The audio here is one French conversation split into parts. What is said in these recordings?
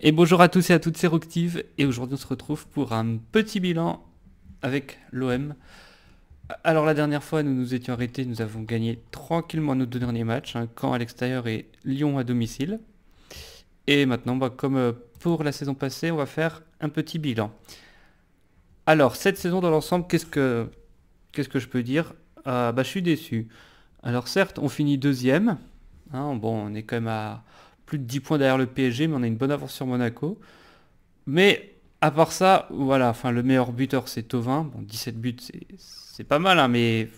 Et bonjour à tous et à toutes, c'est Roctive et aujourd'hui on se retrouve pour un petit bilan avec l'OM. Alors la dernière fois nous nous étions arrêtés, nous avons gagné tranquillement nos deux derniers matchs, un hein, Caen à l'extérieur et Lyon à domicile. Et maintenant, bah, comme euh, pour la saison passée, on va faire un petit bilan. Alors cette saison dans l'ensemble, qu'est-ce que, qu'est-ce que je peux dire ah, bah, Je suis déçu. Alors certes, on finit deuxième, hein, bon on est quand même à plus de 10 points derrière le PSG, mais on a une bonne avance sur Monaco. Mais à part ça, voilà, enfin le meilleur buteur c'est Tovin. Bon, 17 buts, c'est pas mal, hein, mais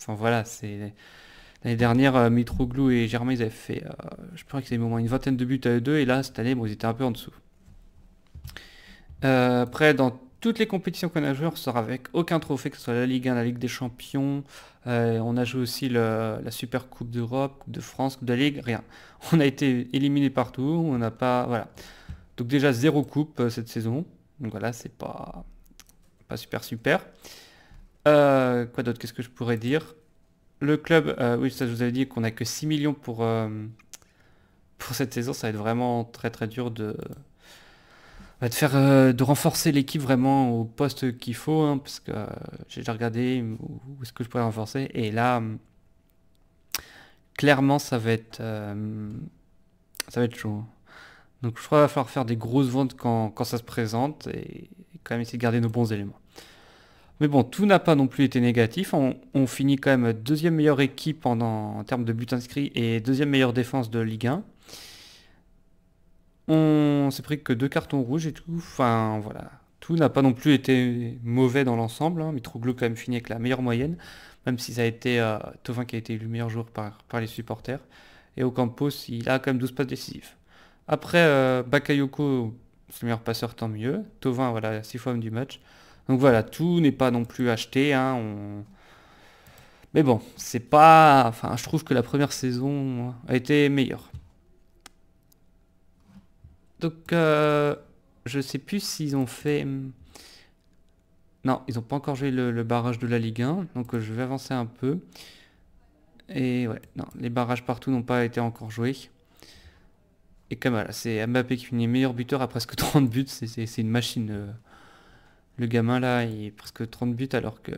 enfin voilà, c'est l'année dernière euh, Mitroglou et Germain ils avaient fait, euh, je crois qu'ils avaient au moins une vingtaine de buts à eux deux, et là cette année ils étaient un peu en dessous. Euh, après dans toutes les compétitions qu'on a jouées, on sort avec aucun trophée, que ce soit la Ligue 1, la Ligue des Champions. Euh, on a joué aussi la Super Coupe d'Europe, de France, de la Ligue, rien. On a été éliminé partout, on n'a pas... Voilà. Donc déjà zéro coupe euh, cette saison. Donc voilà, c'est pas, pas super super. Euh, quoi d'autre Qu'est-ce que je pourrais dire Le club, oui, ça je vous avais dit qu'on n'a que 6 millions pour, pour cette saison. Ça va être vraiment très très dur de de faire euh, de renforcer l'équipe vraiment au poste qu'il faut, hein, parce que euh, j'ai déjà regardé où, est-ce que je pourrais renforcer. Et là, hum, clairement, ça va être euh, ça va être chaud. Hein. Donc je crois qu'il va falloir faire des grosses ventes quand, ça se présente et, quand même essayer de garder nos bons éléments. Mais bon, tout n'a pas non plus été négatif. On, finit quand même deuxième meilleure équipe en, termes de buts inscrits et deuxième meilleure défense de Ligue 1. On s'est pris que deux cartons rouges et tout. Enfin, voilà. Tout n'a pas non plus été mauvais dans l'ensemble. Hein. Mitroglou quand même fini avec la meilleure moyenne, même si ça a été euh, Tovin qui a été élu meilleur joueur par, les supporters. Et Ocampos, il a quand même 12 passes décisives. Après, euh, Bakayoko, c'est le meilleur passeur, tant mieux. Tovin, voilà, 6 fois homme du match. Donc voilà, tout n'est pas non plus acheté. Hein. Mais bon, c'est pas. Enfin, je trouve que la première saison a été meilleure. Donc, euh, je sais plus s'ils ont fait... Hmm, non, ils n'ont pas encore joué le, barrage de la Ligue 1, donc euh, je vais avancer un peu. Et ouais, non, les barrages partout n'ont pas été encore joués. Et comme voilà, c'est Mbappé qui finit meilleur buteur à presque 30 buts, c'est une machine. Euh. Le gamin là, il est presque 30 buts alors que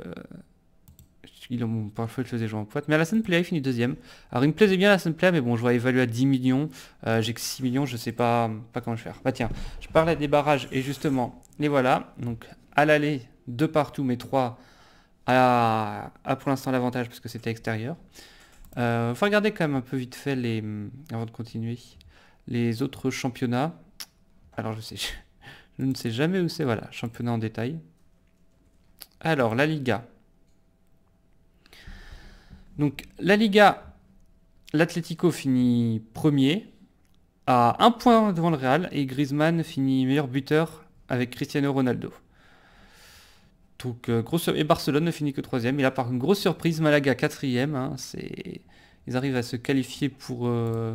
il, parfois il faisait jouer en pointe. Mais à la scène play, il finit deuxième. Alors il me plaisait bien à la scène play, mais bon, je vois évaluer à 10 millions. Euh, j'ai que 6 millions, je sais pas, pas comment je faire. Bah tiens, je parlais des barrages, et justement, les voilà. Donc à l'aller, deux partout, mais trois à, pour l'instant l'avantage, parce que c'était extérieur. Il euh, faut regarder quand même un peu vite fait, les avant de continuer, les autres championnats. Alors je sais, je ne sais jamais où c'est, voilà, championnat en détail. Alors, la Liga. Donc la Liga, l'Atlético finit premier à un point devant le Real et Griezmann finit meilleur buteur avec Cristiano Ronaldo. Donc, euh, grosse... Et Barcelone ne finit que troisième. Et là, par une grosse surprise, Malaga quatrième. Hein, ils arrivent à se qualifier pour, euh,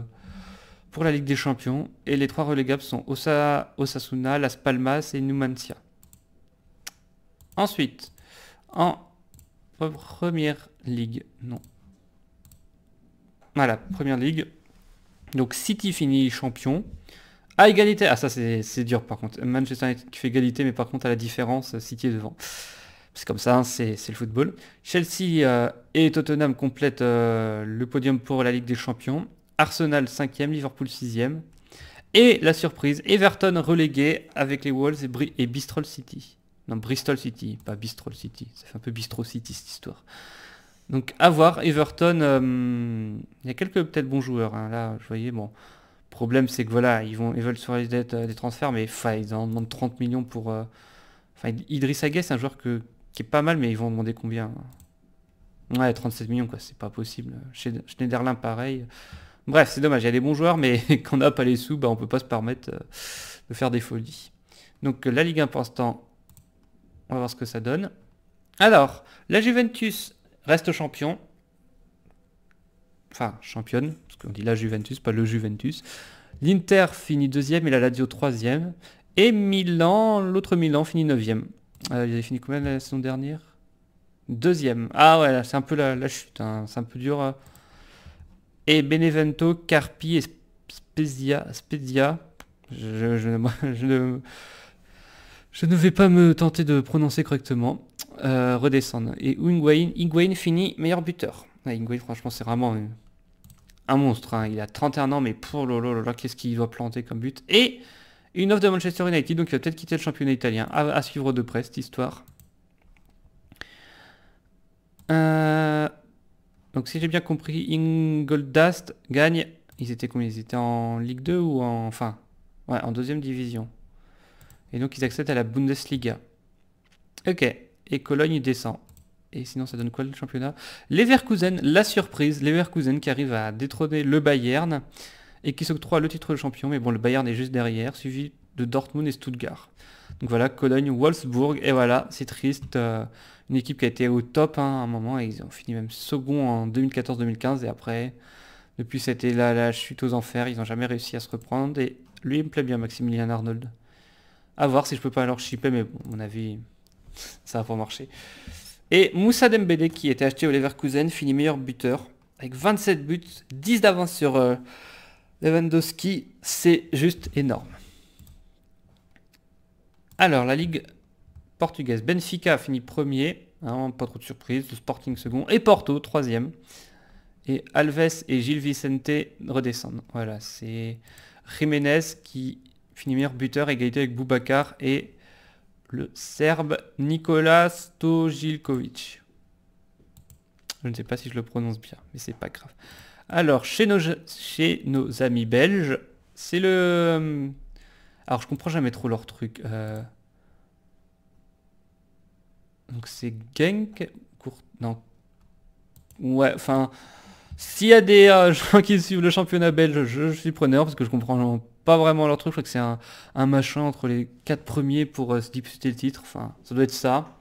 pour la Ligue des Champions. Et les trois relégables sont Osasuna, Las Palmas et Numancia. Ensuite, en Première ligue, non. Voilà, première ligue. Donc City finit champion. À ah, égalité. Ah ça c'est dur par contre. Manchester United fait égalité, mais par contre à la différence, City est devant. C'est comme ça, hein, c'est le football. Chelsea euh, et Tottenham complètent euh, le podium pour la Ligue des Champions. Arsenal 5e, Liverpool 6e. Et la surprise, Everton relégué avec les Wolves et, Bri City. Non, Bristol City, pas Bistro City. Ça fait un peu Bistro City cette histoire. Donc à voir, Everton, euh, il y a quelques peut-être bons joueurs. Hein. Là, je voyais, bon, problème c'est que voilà, ils, vont, ils veulent sur les dettes des transferts, mais ils en demandent 30 millions pour... Euh, enfin, Idriss Aguet, c'est un joueur que, qui est pas mal, mais ils vont demander combien hein. Ouais, 37 millions, quoi, c'est pas possible. Chez Schneiderlin, pareil. Bref, c'est dommage, il y a des bons joueurs, mais quand on n'a pas les sous, on bah, on peut pas se permettre euh, de faire des folies. Donc la Ligue 1 pour l'instant, on va voir ce que ça donne. Alors, la Juventus reste champion. Enfin, championne, parce qu'on dit la Juventus, pas le Juventus. L'Inter finit deuxième et la Lazio troisième. Et Milan, l'autre Milan finit neuvième. Euh, il avait fini combien la saison dernière Deuxième. Ah ouais, c'est un peu la, chute, hein. c'est un peu dur. Euh. Et Benevento, Carpi et Spezia. Spezia. Je, je, Je ne vais pas me tenter de prononcer correctement. Euh, redescendre. Et Ingwain, finit meilleur buteur. Ah, Ingwain, franchement, c'est vraiment un monstre. Hein. Il a 31 ans, mais pour qu'est-ce qu'il doit planter comme but Et une offre de Manchester United, donc il va peut-être quitter le championnat italien. À, suivre de près, cette histoire. Euh, donc si j'ai bien compris, Ingoldast gagne. Ils étaient combien Ils étaient en Ligue 2 ou en... Enfin, ouais, en deuxième division. Et donc ils accèdent à la Bundesliga. Ok, et Cologne descend. Et sinon ça donne quoi le championnat Les Leverkusen, la surprise, Les Leverkusen qui arrive à détrôner le Bayern et qui s'octroie le titre de champion, mais bon le Bayern est juste derrière, suivi de Dortmund et Stuttgart. Donc voilà, Cologne, Wolfsburg, et voilà, c'est triste. Euh, une équipe qui a été au top hein, à un moment, et ils ont fini même second en 2014-2015, et après, depuis c'était la, la chute aux enfers, ils n'ont jamais réussi à se reprendre, et lui il me plaît bien, Maximilien Arnold. À voir si je peux pas alors shipper, mais bon, à mon avis, ça va pas marcher. Et Moussa Dembélé qui était acheté au Leverkusen finit meilleur buteur avec 27 buts, 10 d'avance sur euh, Lewandowski, c'est juste énorme. Alors la Ligue portugaise, Benfica finit premier, hein, pas trop de surprise, le Sporting second, et Porto troisième. Et Alves et Gilles Vicente redescendent. Voilà, c'est Jiménez qui Fini buteur, égalité avec Boubacar et le Serbe Nikola Stojilkovic. Je ne sais pas si je le prononce bien, mais c'est pas grave. Alors, chez nos, chez nos amis belges, c'est le... Euh, alors, je comprends jamais trop leur truc. Euh, donc, c'est Genk... Non. Ouais, enfin... S'il y a des euh, gens qui suivent le championnat belge, je, je suis preneur, parce que je comprends pas vraiment leur truc. Je crois que c'est un, machin entre les quatre premiers pour euh, se disputer le titre. Enfin, ça doit être ça.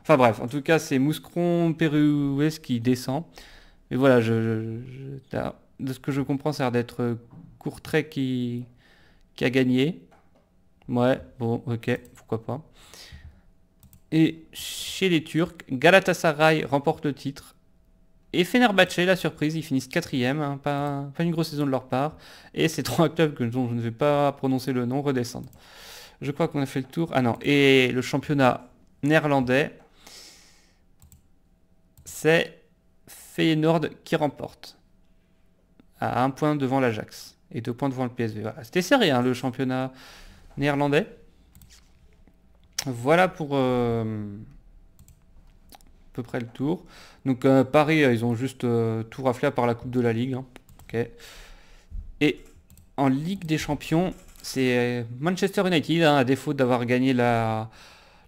Enfin bref, en tout cas, c'est Mouscron Pérouès qui descend. Mais voilà, je, de ce que je comprends, ça d'être euh, Courtrai qui, qui a gagné. Ouais, bon, ok, pourquoi pas. Et chez les Turcs, Galatasaray remporte le titre et Fenerbahce, la surprise, ils finissent quatrième, hein, pas, une grosse saison de leur part. Et ces trois clubs que dont je ne vais pas prononcer le nom redescendent. Je crois qu'on a fait le tour. Ah non, et le championnat néerlandais, c'est Feyenoord qui remporte. À un point devant l'Ajax et deux points devant le PSV. C'était serré hein, le championnat néerlandais. Voilà pour, euh, peu près le tour. Donc euh, Paris, euh, ils ont juste euh, tout raflé à part la Coupe de la Ligue. Hein. Ok. Et en Ligue des Champions, c'est Manchester United, hein, à défaut d'avoir gagné la,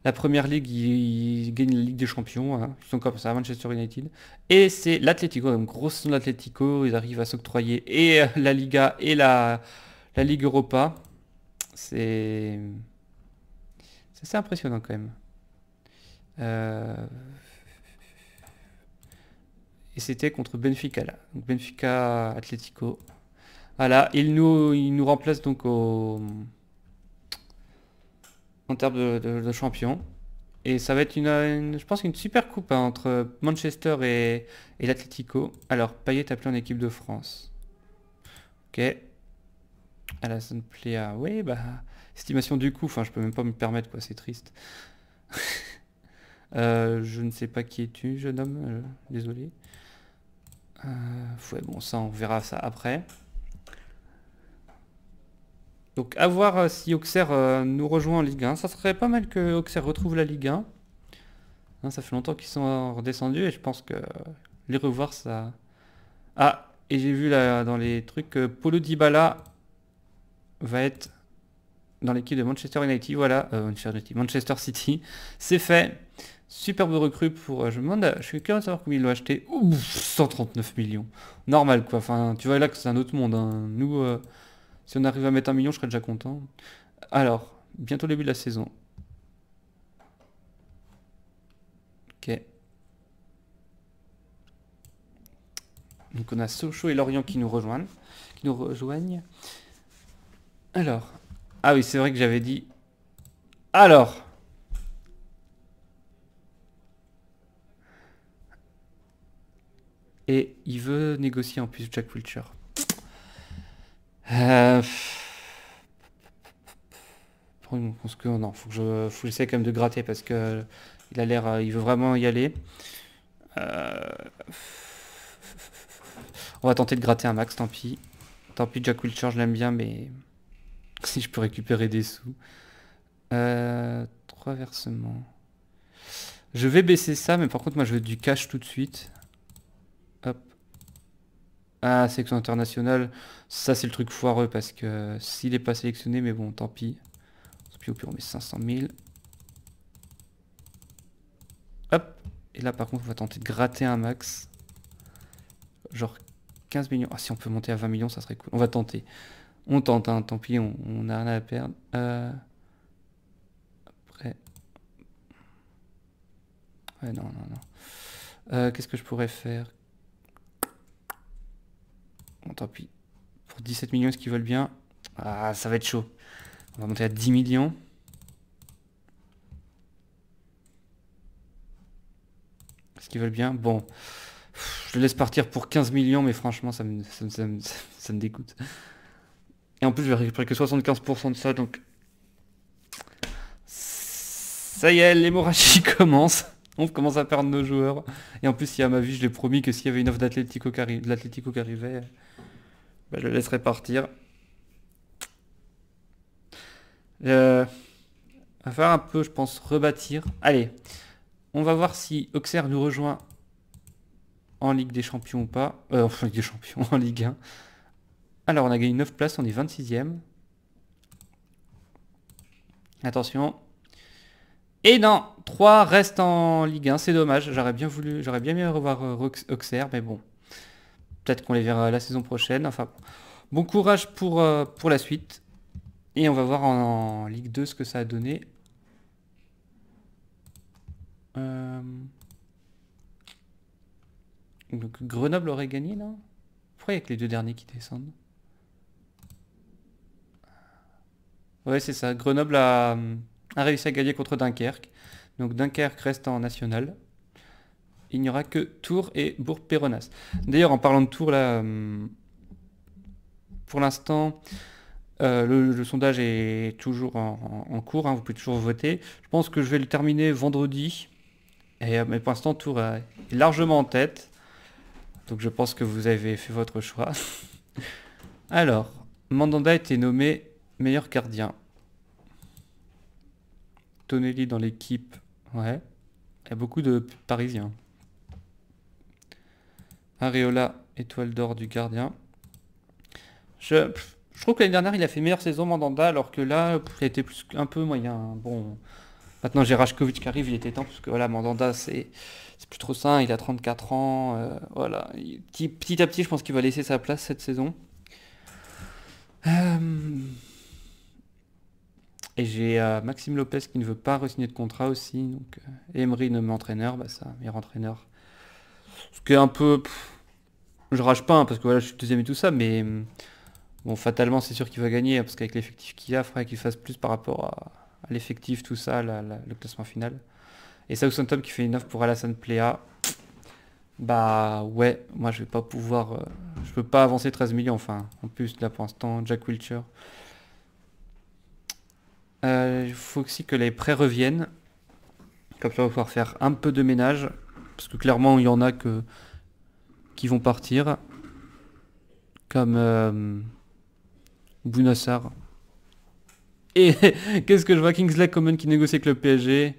la Première Ligue, ils, gagnent la Ligue des Champions. Hein. Ils sont comme ça, Manchester United. Et c'est l'Atlético, donc grosse saison ils arrivent à s'octroyer et la Liga et la, la Ligue Europa. C'est... C'est impressionnant quand même et c'était contre Benfica là. Benfica atletico Voilà, il nous, il nous remplace donc au... en termes de, champion. Et ça va être une, je pense une super coupe hein, entre Manchester et, et l'Atlético. Alors Payet appelé en équipe de France. Ok. À ah, la pléa. Oui bah. Estimation du coup, enfin je peux même pas me permettre quoi, c'est triste. Euh, je ne sais pas qui es-tu, jeune homme, euh, désolé. Euh, bon, ça, on verra ça après. Donc, à voir euh, si Auxerre euh, nous rejoint en Ligue 1. Ça serait pas mal que Auxerre retrouve la Ligue 1. Hein, ça fait longtemps qu'ils sont redescendus et je pense que les revoir, ça... Ah, et j'ai vu là, dans les trucs que Polo Dybala va être dans l'équipe de Manchester United. Voilà, euh, Manchester City, c'est fait. Superbe recrue pour... Euh, je demande, je suis curieux de savoir combien il doit acheté. Ouf, 139 millions. Normal quoi, enfin tu vois là que c'est un autre monde. Hein. Nous, euh, si on arrive à mettre un million, je serais déjà content. Alors, bientôt début de la saison. Ok. Donc on a Socho et Lorient qui nous rejoignent. Qui nous rejoignent. Alors. Ah oui, c'est vrai que j'avais dit... Alors et il veut négocier en plus Jack Wilcher. Euh... Je pense que non, faut que je, faut j'essaie quand même de gratter parce que il a l'air, euh, il veut vraiment y aller. Euh, on va tenter de gratter un max, tant pis. Tant pis, Jack Wilcher, je l'aime bien, mais si je peux récupérer des sous. Euh... Trois versements. Je vais baisser ça, mais par contre, moi, je veux du cash tout de suite. Ah, sélection internationale, ça c'est le truc foireux parce que s'il n'est pas sélectionné, mais bon, tant pis. au pire, on met 500 000. Hop. Et là, par contre, on va tenter de gratter un max. Genre 15 millions. Ah, si on peut monter à 20 millions, ça serait cool. On va tenter. On tente, hein, tant pis, on, n'a a rien à perdre. Euh, après. Ouais, non, non, non. Euh, qu'est-ce que je pourrais faire tant pis. Pour 17 millions, est-ce qu'ils veulent bien Ah, ça va être chaud. On va monter à 10 millions. Est-ce qu'ils veulent bien Bon, je le laisse partir pour 15 millions, mais franchement, ça me, ça dégoûte. Et en plus, je vais récupérer que 75% de ça, donc... Ça y est, l'hémorragie commence. on commence à perdre nos joueurs. Et en plus, il y a ma vie, je l'ai promis que s'il y avait une offre d'Atletico qui, arrivait, je le laisserais partir. Euh, va faire un peu, je pense, rebâtir. Allez, on va voir si Auxerre nous rejoint en Ligue des Champions ou pas. Euh, en Ligue des Champions, en Ligue 1. Alors, on a gagné 9 places, on est 26 ème Attention. Et non 3 restent en Ligue 1, c'est dommage. J'aurais bien voulu, j'aurais bien aimé revoir euh, Auxerre, mais bon. Peut-être qu'on les verra la saison prochaine. Enfin, bon courage pour, euh, pour la suite. Et on va voir en, Ligue 2 ce que ça a donné. Euh, Grenoble aurait gagné là Pourquoi il n'y a que les deux derniers qui descendent Ouais c'est ça, Grenoble a réussi à gagner contre Dunkerque. Donc Dunkerque reste en national. Il n'y aura que Tours et Bourg-Péronas. D'ailleurs, en parlant de Tours, là, euh, pour l'instant, euh, le, sondage est toujours en, cours. Hein, vous pouvez toujours voter. Je pense que je vais le terminer vendredi. Et, euh, mais pour l'instant, Tours est largement en tête. Donc je pense que vous avez fait votre choix. Alors, Mandanda a été nommé meilleur gardien. Tonelli dans l'équipe ouais. Il y a beaucoup de Parisiens. Areola, étoile d'or du gardien. Je, je trouve que l'année dernière, il a fait meilleure saison Mandanda, alors que là, il a été plus, un peu moyen. Hein. Bon, maintenant, j'ai Rajkovic qui arrive, il était temps, parce que voilà, Mandanda, c'est plus trop sain, il a 34 ans. Euh, voilà, petit, à petit, je pense qu'il va laisser sa place cette saison. Euh... Et j'ai euh, Maxime Lopez qui ne veut pas re de contrat aussi. Donc, euh, Emery nomme entraîneur, bah ça, meilleur entraîneur. Ce qui est un peu. je rage pas, hein, parce que voilà, je suis deuxième et tout ça, mais. Hum, bon, fatalement, c'est sûr qu'il va gagner, hein, parce qu'avec l'effectif qu'il a, il faudrait qu'il fasse plus par rapport à, l'effectif, tout ça, le classement final. Et Southampton qui fait une offre pour Alassane Plea. Bah ouais, moi je vais pas pouvoir. je euh, je peux pas avancer 13 millions, enfin. En plus, là pour l'instant, Jack Wilcher. Euh, il faut aussi que les prêts reviennent. Comme ça, on va pouvoir faire un peu de ménage. Parce que clairement, il y en a que qui vont partir. Comme euh, Bounassar. Et qu'est-ce que je vois Kingsley Common qui négocie avec le PSG.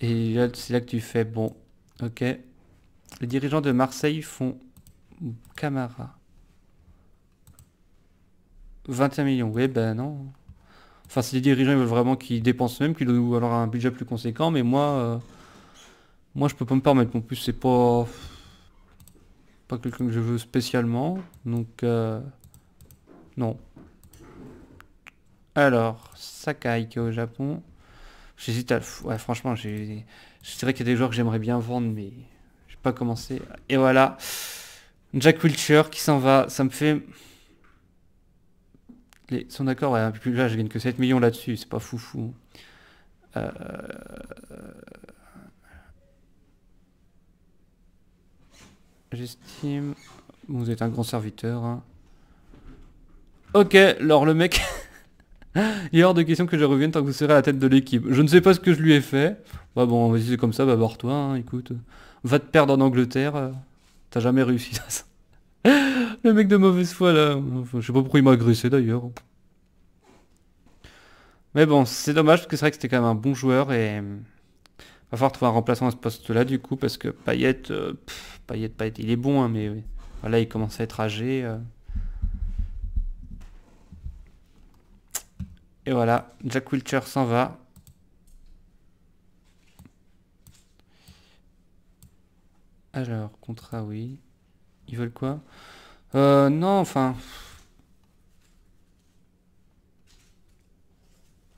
Et c'est là que tu fais, bon, ok. Les dirigeants de Marseille font Camara. 21 millions, oui, ben non. Enfin, si dirigeants ils veulent vraiment qu'ils dépensent même, qu'ils doivent alors un budget plus conséquent, mais moi, euh, moi je peux pas me permettre. En plus, c'est pas pas quelqu'un que je veux spécialement, donc euh, non. Alors, Sakai qui est au Japon. J'hésite à... Ouais, franchement, j'ai... C'est vrai qu'il y a des joueurs que j'aimerais bien vendre, mais j'ai pas commencé. Et voilà. Jack Wiltshire qui s'en va. Ça me fait son accord, là, je gagne que 7 millions là-dessus, c'est pas foufou. Euh... J'estime... Vous êtes un grand serviteur. Hein. Ok, alors le mec... Il est hors de question que je revienne tant que vous serez à la tête de l'équipe. Je ne sais pas ce que je lui ai fait. Bah bon, vas-y, c'est comme ça, bah barre-toi, hein, écoute. Va te perdre en Angleterre. Euh, t'as jamais réussi ça. Le mec de mauvaise foi là. je sais pas pourquoi il m'a agressé d'ailleurs. Mais bon, c'est dommage parce que c'est vrai que c'était quand même un bon joueur et euh, va falloir trouver un remplaçant à ce poste-là du coup parce que Payette, euh, il est bon hein, mais voilà, il commence à être âgé. Euh. Et voilà, Jack Wilcher s'en va. Alors, contrat, oui. Ils veulent quoi euh, non, enfin...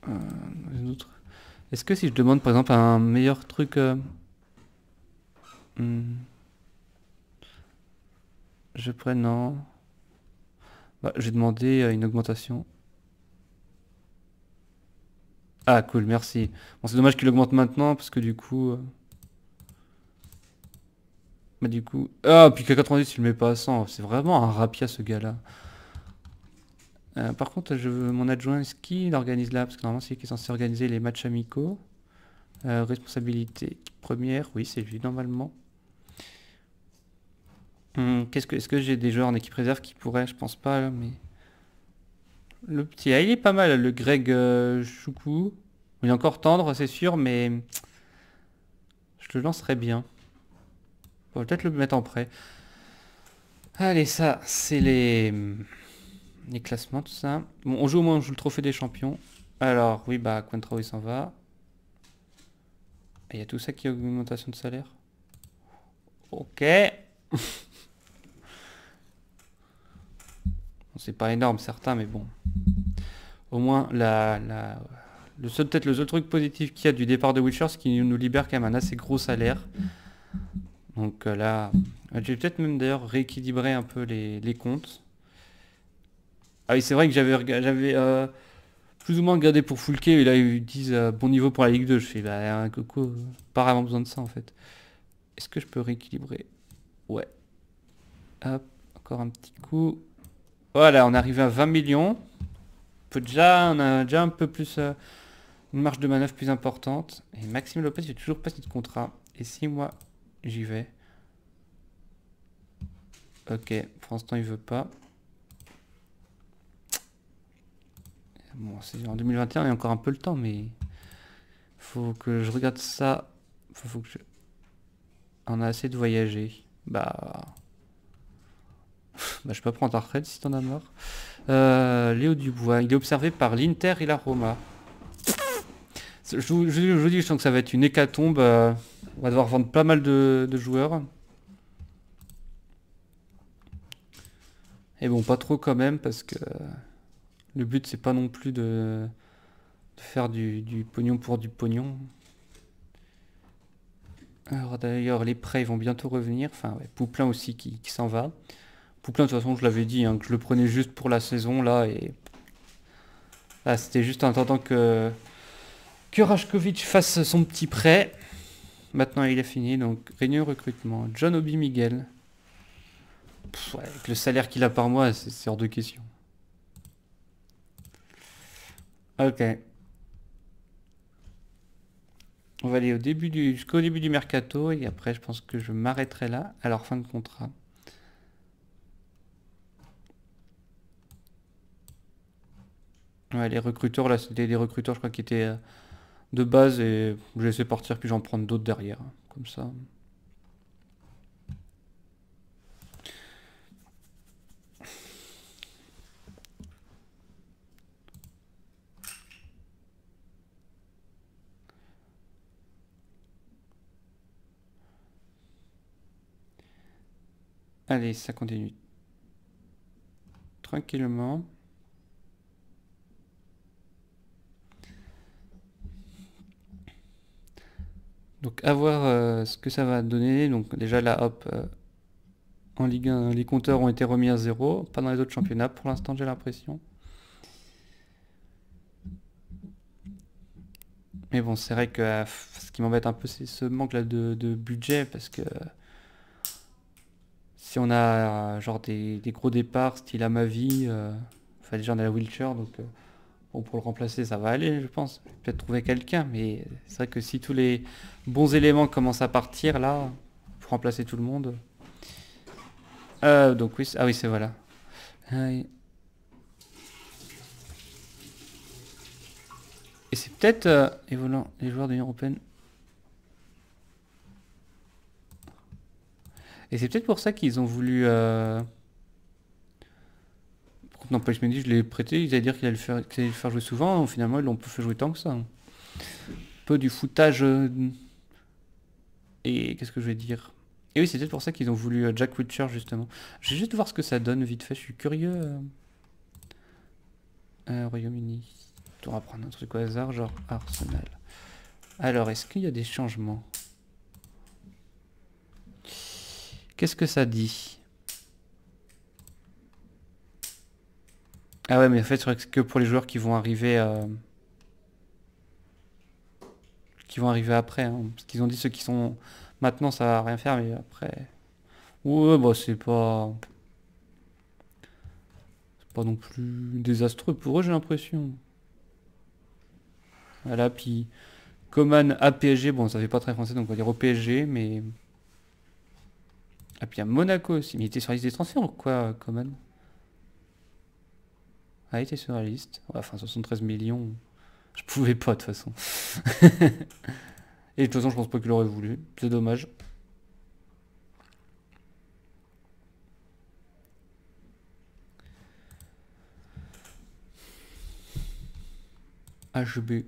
Euh, Est-ce que si je demande par exemple un meilleur truc... Euh, hmm. Je prends non. Bah, J'ai demandé euh, une augmentation. Ah cool, merci. Bon c'est dommage qu'il augmente maintenant parce que du coup... Bah du coup... Ah, puis K90 il le met pas à 100. C'est vraiment un rapia ce gars-là. Euh, par contre, je veux mon adjoint, est-ce qu'il organise là Parce que normalement, c'est lui qui est censé organiser les matchs amicaux. Euh, responsabilité première, oui, c'est lui normalement. Hum, est-ce que, est que j'ai des joueurs en équipe réserve qui pourraient Je pense pas, mais... Le petit, ah, il est pas mal, le Greg euh, Choukou. Il est encore tendre, c'est sûr, mais... Je le lancerai bien. On va peut-être le mettre en prêt. Allez, ça, c'est les... les classements, tout ça. Bon, on joue au moins on joue le trophée des champions. Alors, oui, bah, Quentro, il s'en va. Il y a tout ça qui est augmentation de salaire. Ok. c'est pas énorme, certains, mais bon. Au moins, la, le seul peut-être le seul truc positif qu'il y a du départ de Witcher, c'est nous libère quand même un assez gros salaire. Donc euh, là, euh, j'ai peut-être même d'ailleurs rééquilibré un peu les, comptes. Ah oui, c'est vrai que j'avais j'avais euh, plus ou moins regardé pour Fulke, et là ils disent bon niveau pour la Ligue 2. Je fais bah un coco, pas vraiment besoin de ça en fait. Est-ce que je peux rééquilibrer Ouais. Hop, encore un petit coup. Voilà, on est arrivé à 20 millions. On déjà, on a déjà un peu plus une marge de manœuvre plus importante. Et Maxime Lopez, j'ai toujours pas de contrat. Et si moi j'y vais. Ok, pour l'instant il veut pas. Bon, c'est en 2021, il y a encore un peu le temps, mais faut que je regarde ça. Faut, faut que je... On a assez de voyager. Bah... bah je peux prendre ta retraite si t'en as marre. Euh, Léo Dubois, il est observé par l'Inter et la Roma. Je, vous je, dis, je sens que ça va être une hécatombe. Euh, on va devoir vendre pas mal de, joueurs. Et bon, pas trop quand même, parce que le but, c'est pas non plus de, faire du, pognon pour du pognon. Alors d'ailleurs, les prêts vont bientôt revenir. Enfin, ouais, aussi qui, s'en va. Pouplein, de toute façon, je l'avais dit, hein, que je le prenais juste pour la saison, là, et... Là, c'était juste en attendant que que Rajkovic fasse son petit prêt. Maintenant, il est fini. Donc, réunion recrutement. John Obi Miguel. avec le salaire qu'il a par mois, c'est hors de question. Ok. On va aller au début du, jusqu'au début du mercato et après, je pense que je m'arrêterai là. Alors, fin de contrat. Ouais, les recruteurs, là, c'était des recruteurs, je crois, qui étaient. Euh, de base et je vais laisser partir puis j'en prends d'autres derrière, comme ça. Allez, ça continue. Tranquillement. Donc à voir euh, ce que ça va donner. Donc déjà la hop, euh, en Ligue 1, les compteurs ont été remis à zéro. Pas dans les autres championnats pour l'instant, j'ai l'impression. Mais bon, c'est vrai que euh, ce qui m'embête un peu, c'est ce manque-là de, budget, parce que si on a genre des, gros départs, style à ma vie, enfin déjà on a la wheelchair, donc pour le remplacer, ça va aller, je pense. Peut-être trouver quelqu'un, mais c'est vrai que si tous les bons éléments commencent à partir, là, pour remplacer tout le monde... Euh, donc oui, ah oui, c'est voilà. Et c'est peut-être euh, les joueurs de l'Union Européenne. Et c'est peut-être pour ça qu'ils ont voulu... Euh, non, me dis, je l'ai prêté, ils allaient dire qu'il allait, le faire jouer souvent, finalement ils l'ont pas fait jouer tant que ça. peu du foutage... Euh, et qu'est-ce que je vais dire Et oui, c'est peut-être pour ça qu'ils ont voulu euh, Jack Witcher, justement. Je vais juste voir ce que ça donne, vite fait, je suis curieux. Euh, Royaume-Uni. On va prendre un truc au hasard, genre Arsenal. Alors, est-ce qu'il y a des changements Qu'est-ce que ça dit Ah ouais, mais en fait, c'est que pour les joueurs qui vont arriver... Euh, qui vont arriver après. Hein. Parce qu'ils ont dit ceux qui sont... Maintenant, ça va rien faire, mais après... Ouais, bah c'est pas... C'est pas non plus désastreux pour eux, j'ai l'impression. Voilà, puis... Coman à PSG, bon, ça fait pas très français, donc on va dire au PSG, mais... Ah, puis à Monaco aussi. Mais il était sur la liste des transferts ou quoi, Coman a ah, été sur la liste. enfin, 73 millions, je pouvais pas de toute façon. Et de toute façon, je pense pas qu'il aurait voulu. C'est dommage. HB.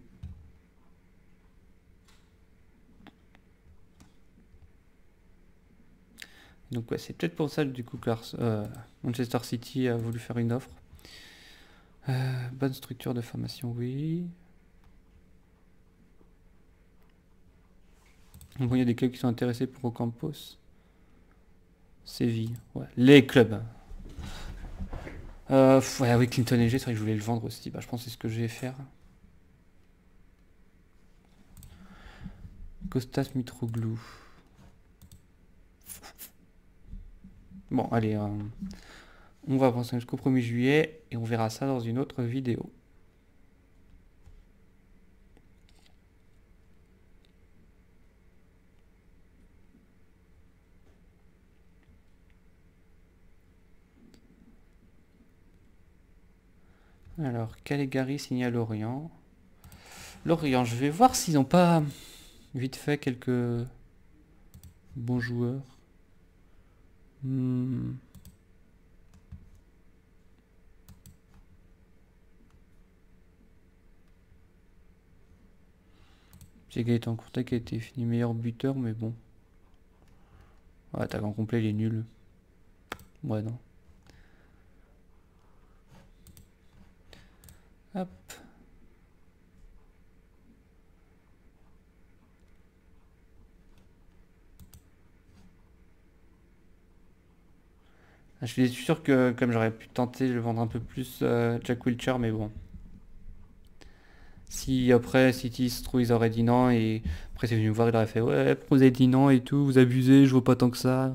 Donc ouais, c'est peut-être pour ça du coup que euh, Manchester City a voulu faire une offre. Euh, bonne structure de formation, oui. il y a des clubs qui sont intéressés pour Ocampos. Séville, ouais. Les clubs. Euh, ouais, oui, Clinton et G, c'est vrai que je voulais le vendre aussi. Bah, je pense que c'est ce que je vais faire. Costas Mitroglou. Bon, allez. Euh, on va avancer jusqu'au 1er juillet et on verra ça dans une autre vidéo. Alors, Caligari signale Lorient. Lorient, je vais voir s'ils n'ont pas vite fait quelques bons joueurs. Hmm. C'est Gaëtan en qui a été fini meilleur buteur, mais bon. Ouais, grand complet, il est nul. Ouais, non. Hop. Je suis sûr que comme j'aurais pu tenter, de vendre un peu plus euh, Jack Wilcher, mais bon. Si après City se trouve ils auraient dit non et après c'est venu me voir il aurait fait ouais vous avez dit non et tout vous abusez je vois pas tant que ça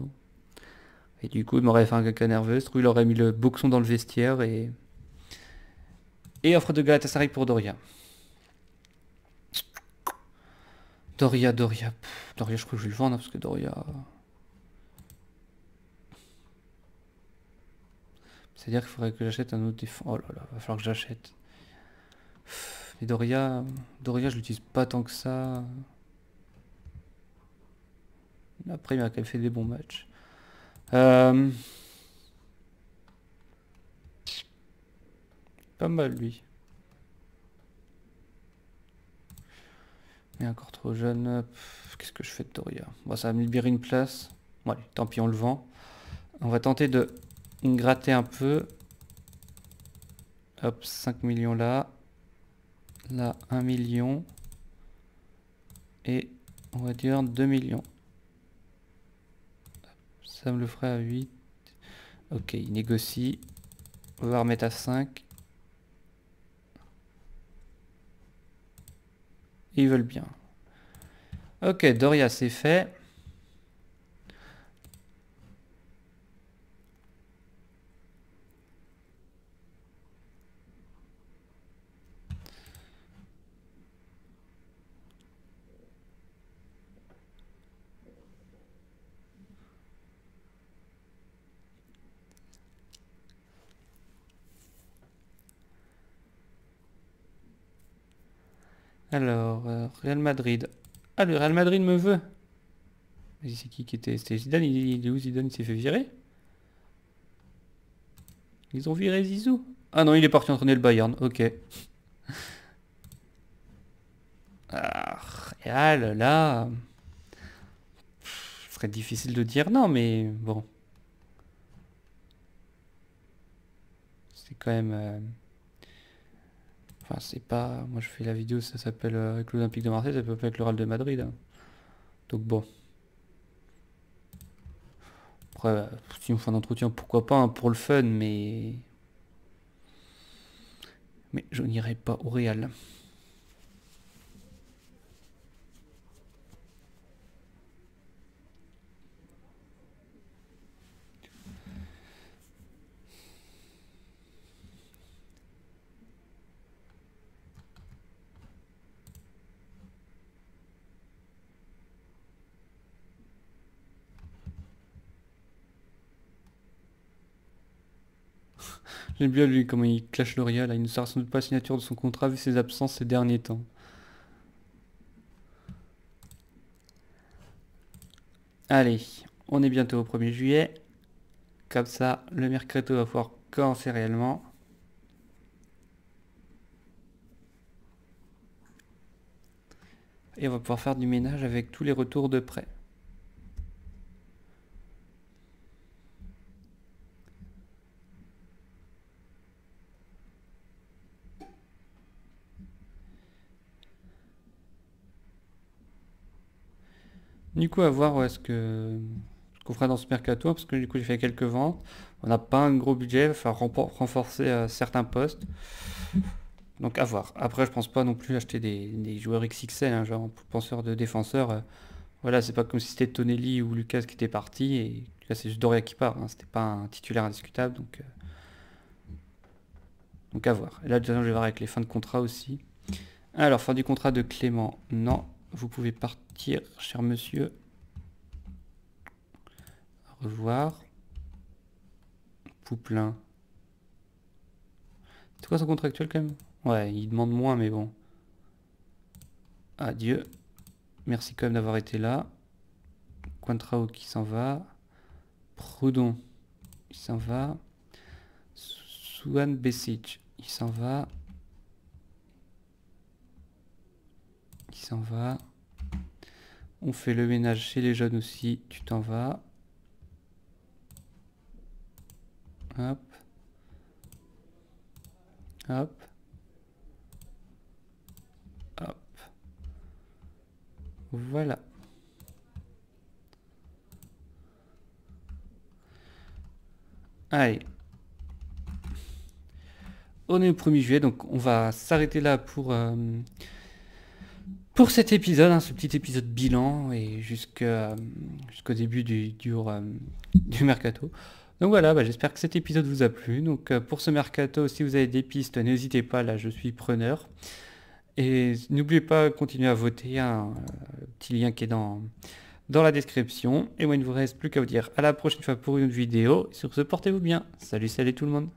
et du coup il m'aurait fait un caca nerveux se trouve il aurait mis le boxon dans le vestiaire et et offre de Galatasaray pour Doria Doria Doria Doria je crois que je vais le vendre hein, parce que Doria c'est à dire qu'il faudrait que j'achète un autre défense oh là là va falloir que j'achète et Doria, Doria je l'utilise pas tant que ça. Après il m'a quand même fait des bons matchs. Euh, pas mal lui. Il est encore trop jeune. Qu'est-ce que je fais de Doria Bon ça va me libérer une place. Bon tant pis on le vend. On va tenter de gratter un peu. Hop, 5 millions là là 1 million et on va dire 2 millions. Ça me le ferait à 8. Ok, il négocie. On va remettre à 5. Ils veulent bien. Ok, Doria c'est fait. Alors, euh, Real Madrid. Ah, le Real Madrid me veut. C'est qui qui était C'était Zidane. Il, est où Zidane Il s'est fait virer Ils ont viré Zizou. Ah non, il est parti entraîner le Bayern. Ok. Ah, Real, ah là... Ce serait difficile de dire non, mais bon. C'est quand même... Euh, Enfin, c'est pas... Moi, je fais la vidéo, ça s'appelle euh, avec l'Olympique de Marseille, ça peut pas avec le Real de Madrid. Hein. Donc bon. Après, euh, si on fait un entretien, pourquoi pas, hein, pour le fun, mais... Mais je n'irai pas au Real. J'aime bien lui comment il clash L'Oréal. Hein. Il ne sera sans doute pas signature de son contrat vu ses absences ces derniers temps. Allez, on est bientôt au 1er juillet. Comme ça, le mercato va pouvoir commencer réellement. Et on va pouvoir faire du ménage avec tous les retours de prêt. Du coup, à voir ce que qu'on fera dans ce mercato, hein, parce que du coup j'ai fait quelques ventes. On n'a pas un gros budget, il va falloir renforcer euh, certains postes. Donc à voir. Après, je pense pas non plus acheter des, joueurs XXL, hein, genre penseur de défenseur. Euh, voilà, c'est pas comme si c'était Tonelli ou Lucas qui était parti, et là c'est juste Doria qui part. Hein. c'était pas un titulaire indiscutable, donc euh, donc à voir. Et là, je vais voir avec les fins de contrat aussi. Alors, fin du contrat de Clément, non. Vous pouvez partir, cher monsieur. Au revoir. Pouplein. C'est quoi son contractuel quand même Ouais, il demande moins, mais bon. Adieu. Merci quand même d'avoir été là. Quantrao qui s'en va. Proudhon, il s'en va. Suan Besic, il s'en va. va. On fait le ménage chez les jeunes aussi, tu t'en vas. Hop. Hop. Hop. Voilà. Allez. On est le 1er juillet, donc on va s'arrêter là pour... Euh, pour cet épisode, hein, ce petit épisode bilan et euh, jusqu'au début euh, du, mercato. Donc voilà, bah, j'espère que cet épisode vous a plu. Donc euh, pour ce mercato, si vous avez des pistes, n'hésitez pas, là je suis preneur. Et n'oubliez pas de continuer à voter, Un le petit lien qui est dans, la description. Et moi il ne vous reste plus qu'à vous dire à la prochaine fois pour une autre vidéo. sur ce, portez-vous bien. Salut, salut tout le monde.